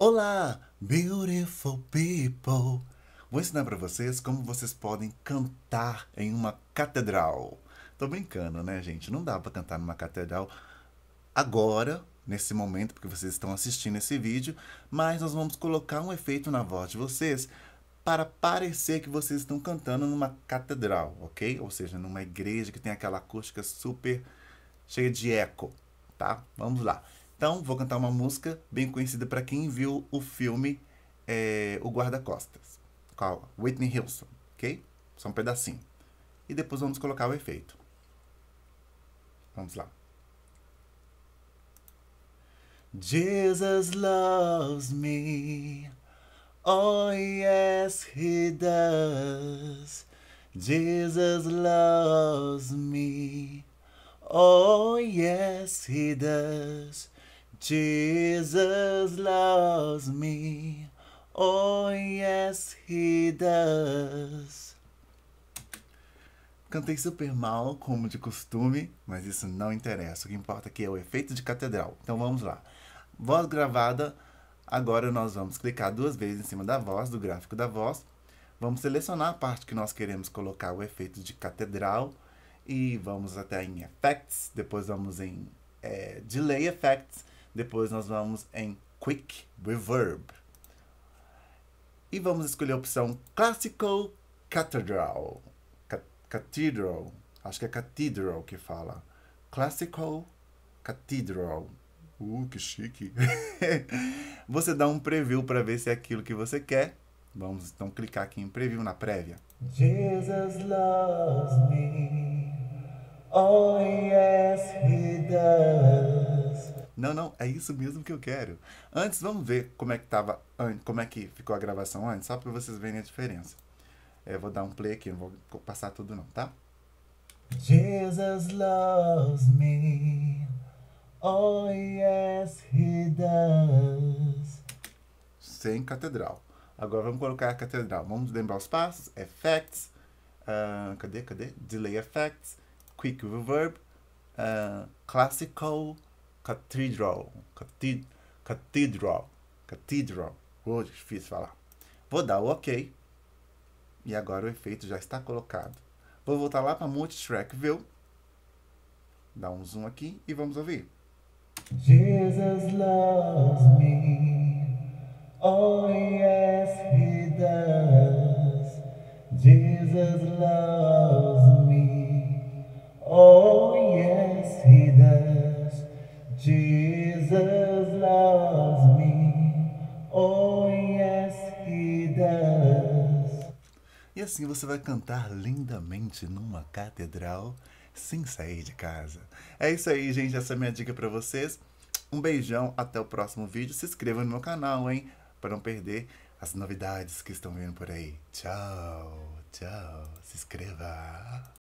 Olá, beautiful people! Vou ensinar para vocês como vocês podem cantar em uma catedral. Tô brincando, né, gente? Não dá para cantar numa catedral agora, nesse momento, porque vocês estão assistindo esse vídeo, mas nós vamos colocar um efeito na voz de vocês para parecer que vocês estão cantando numa catedral, ok? Ou seja, numa igreja que tem aquela acústica super cheia de eco, tá? Vamos lá. Então, vou cantar uma música bem conhecida para quem viu o filme é, O Guarda-Costas, com a Whitney Houston, ok? Só um pedacinho. E depois vamos colocar o efeito. Vamos lá. Jesus loves me. Oh, yes, he does. Jesus loves me. Oh, yes, he does. Jesus loves me. Oh, yes, he does. Cantei super mal, como de costume, mas isso não interessa. O que importa aqui é o efeito de catedral. Então vamos lá. Voz gravada. Agora nós vamos clicar duas vezes em cima da voz, do gráfico da voz. Vamos selecionar a parte que nós queremos colocar o efeito de catedral. E vamos até em Effects, depois vamos em é, Delay Effects depois nós vamos em Quick Reverb. E vamos escolher a opção Classical Cathedral. Ca cathedral. Acho que é Cathedral que fala. Classical Cathedral. Uh, que chique. você dá um preview para ver se é aquilo que você quer. Vamos então clicar aqui em preview na prévia. Jesus loves me. Oh yes, he does. Não, não, é isso mesmo que eu quero. Antes, vamos ver como é que tava, como é que ficou a gravação antes, só para vocês verem a diferença. É, eu vou dar um play aqui, não vou passar tudo não, tá? Jesus loves me. Oh yes, he does. Sem catedral. Agora vamos colocar a catedral. Vamos lembrar os passos. Effects. Uh, cadê, cadê? Delay effects. Quick reverb. Uh, classical. Cathedral. Cathedral. Cathedral. Oh, difícil falar. Vou dar o OK. E agora o efeito já está colocado. Vou voltar lá para Multitrack View. Dá um zoom aqui e vamos ouvir. Jesus loves me. Oh. Jesus loves me. Oh yes, he does. E assim você vai cantar lindamente numa catedral sem sair de casa. É isso aí, gente, essa é a minha dica para vocês. Um beijão, até o próximo vídeo. Se inscreva no meu canal, hein, para não perder as novidades que estão vindo por aí. Tchau, tchau. Se inscreva.